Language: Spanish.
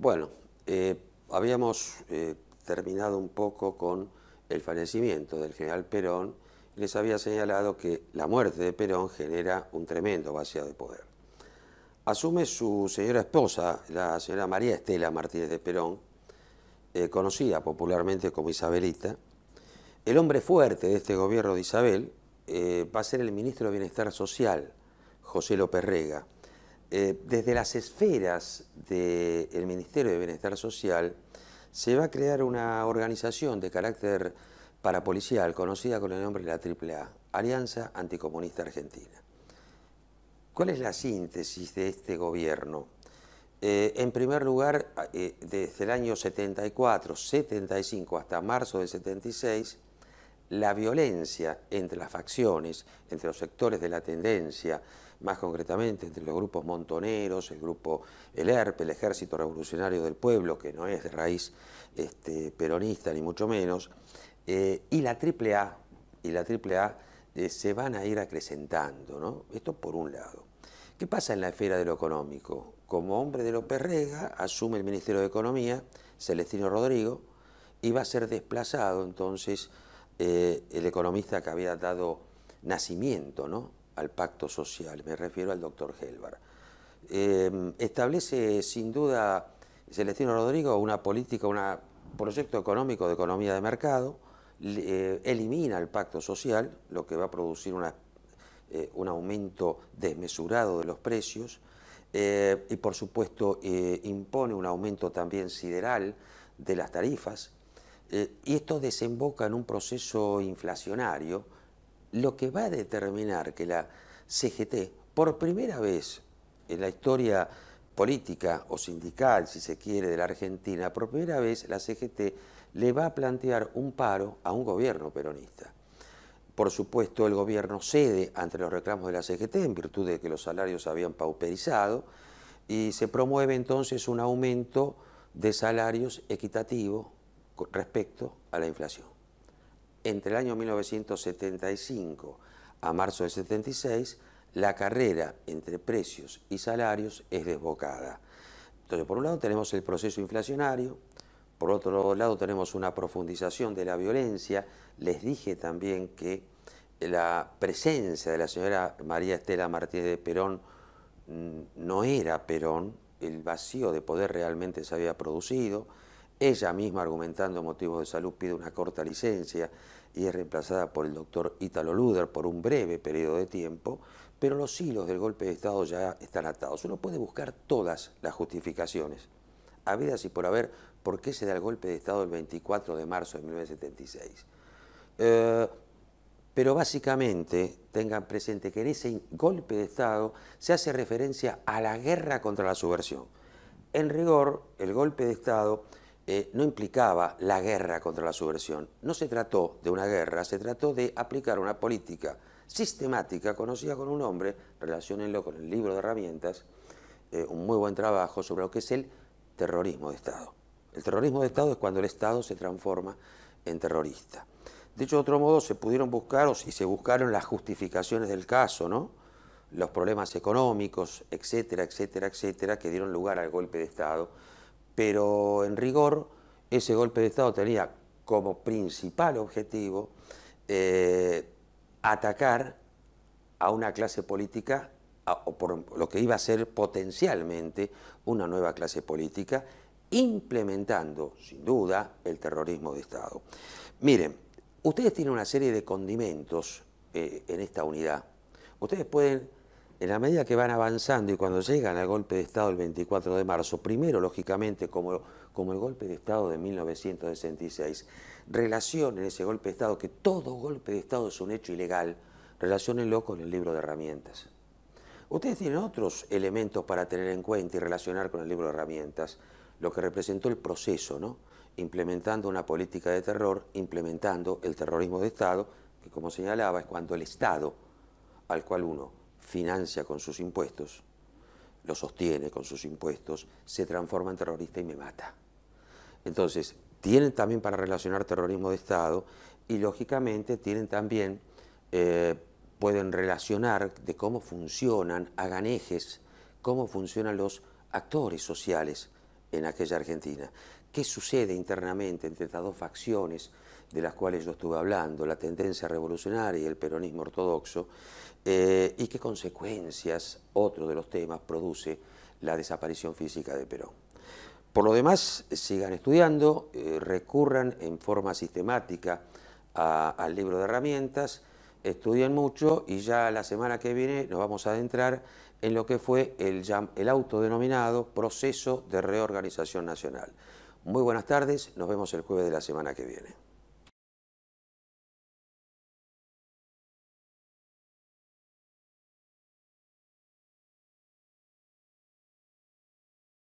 Bueno, eh, habíamos eh, terminado un poco con el fallecimiento del general Perón. les había señalado que la muerte de Perón genera un tremendo vacío de poder. Asume su señora esposa, la señora María Estela Martínez de Perón, eh, conocida popularmente como Isabelita. El hombre fuerte de este gobierno de Isabel va a ser el ministro de Bienestar Social, José López Rega eh, desde las esferas del Ministerio de Bienestar Social se va a crear una organización de carácter parapolicial conocida con el nombre de la AAA, Alianza Anticomunista Argentina. ¿Cuál es la síntesis de este gobierno? Eh, en primer lugar, eh, desde el año 74, 75 hasta marzo de 76, la violencia entre las facciones, entre los sectores de la tendencia, más concretamente entre los grupos montoneros, el grupo el ERP, el Ejército Revolucionario del Pueblo, que no es de raíz este, peronista ni mucho menos, eh, y la AAA, y la AAA eh, se van a ir acrecentando, ¿no? Esto por un lado. ¿Qué pasa en la esfera de lo económico? Como hombre de lo Perrega asume el Ministerio de Economía, Celestino Rodrigo, y va a ser desplazado entonces eh, el economista que había dado nacimiento ¿no? al pacto social, me refiero al doctor Helbar, em, establece sin duda Celestino Rodrigo una política, un proyecto económico de economía de mercado, eh, elimina el pacto social, lo que va a producir eh, un aumento desmesurado de los precios, y por supuesto impone un aumento también sideral de las tarifas, eh, y esto desemboca en un proceso inflacionario, lo que va a determinar que la CGT, por primera vez en la historia política o sindical, si se quiere, de la Argentina, por primera vez la CGT le va a plantear un paro a un gobierno peronista. Por supuesto, el gobierno cede ante los reclamos de la CGT en virtud de que los salarios habían pauperizado y se promueve entonces un aumento de salarios equitativo respecto a la inflación. Entre el año 1975 a marzo del 76, la carrera entre precios y salarios es desbocada. Entonces, por un lado tenemos el proceso inflacionario, por otro lado tenemos una profundización de la violencia. Les dije también que la presencia de la señora María Estela Martínez de Perón mm, no era Perón, el vacío de poder realmente se había producido. Ella misma, argumentando motivos de salud, pide una corta licencia y es reemplazada por el doctor Italo Luder por un breve periodo de tiempo, pero los hilos del golpe de Estado ya están atados. Uno puede buscar todas las justificaciones, habidas y por haber, por qué se da el golpe de Estado el 24 de marzo de 1976. Eh, pero básicamente tengan presente que en ese golpe de Estado se hace referencia a la guerra contra la subversión. En rigor, el golpe de Estado eh, no implicaba la guerra contra la subversión. No se trató de una guerra, se trató de aplicar una política sistemática conocida con un nombre, relacionenlo con el libro de herramientas, eh, un muy buen trabajo sobre lo que es el terrorismo de Estado. El terrorismo de Estado es cuando el Estado se transforma en terrorista. De hecho, de otro modo, se pudieron buscar o si se buscaron las justificaciones del caso, ¿no? los problemas económicos, etcétera, etcétera, etcétera, que dieron lugar al golpe de Estado pero en rigor ese golpe de Estado tenía como principal objetivo eh, atacar a una clase política, o por lo que iba a ser potencialmente una nueva clase política, implementando, sin duda, el terrorismo de Estado. Miren, ustedes tienen una serie de condimentos eh, en esta unidad. Ustedes pueden en la medida que van avanzando y cuando llegan al golpe de Estado el 24 de marzo, primero, lógicamente, como, el golpe de Estado de 1966, relacionen ese golpe de Estado, que todo golpe de Estado es un hecho ilegal, relacionenlo con el libro de herramientas. Ustedes tienen otros elementos para tener en cuenta y relacionar con el libro de herramientas, lo que representó el proceso, ¿no? implementando una política de terror, implementando el terrorismo de Estado, que como señalaba es cuando el Estado al cual uno financia con sus impuestos, lo sostiene con sus impuestos, se transforma en terrorista y me mata. Entonces, tienen también para relacionar terrorismo de Estado y lógicamente tienen también, eh, pueden relacionar de cómo funcionan ganejes cómo funcionan los actores sociales en aquella Argentina qué sucede internamente entre estas dos facciones de las cuales yo estuve hablando, la tendencia revolucionaria y el peronismo ortodoxo, eh, y qué consecuencias, otro de los temas, produce la desaparición física de Perón. Por lo demás, sigan estudiando, eh, recurran en forma sistemática al libro de herramientas, estudien mucho y ya la semana que viene nos vamos a adentrar en lo que fue el autodenominado proceso de reorganización nacional. Muy buenas tardes, nos vemos el jueves de la semana que viene.